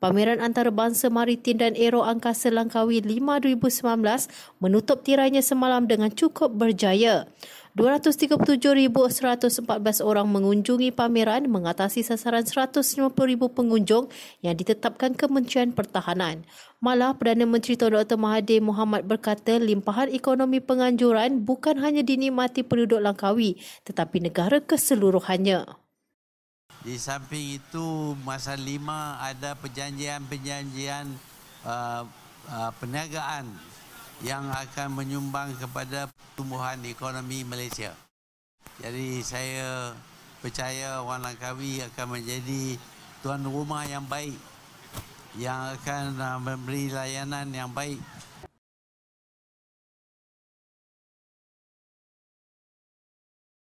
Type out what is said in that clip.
Pameran Antarabangsa Maritim dan Aero Angkasa Langkawi 5019 menutup tirainya semalam dengan cukup berjaya. 237,114 orang mengunjungi pameran mengatasi sasaran 150,000 pengunjung yang ditetapkan Kementerian Pertahanan. Malah Perdana Menteri Tun Dr. Mahathir Mohamad berkata limpahan ekonomi penganjuran bukan hanya dinikmati penduduk Langkawi tetapi negara keseluruhannya. Di samping itu masa lima ada perjanjian-perjanjian uh, uh, perniagaan yang akan menyumbang kepada pertumbuhan ekonomi Malaysia. Jadi saya percaya Wan Langkawi akan menjadi tuan rumah yang baik yang akan uh, memberi layanan yang baik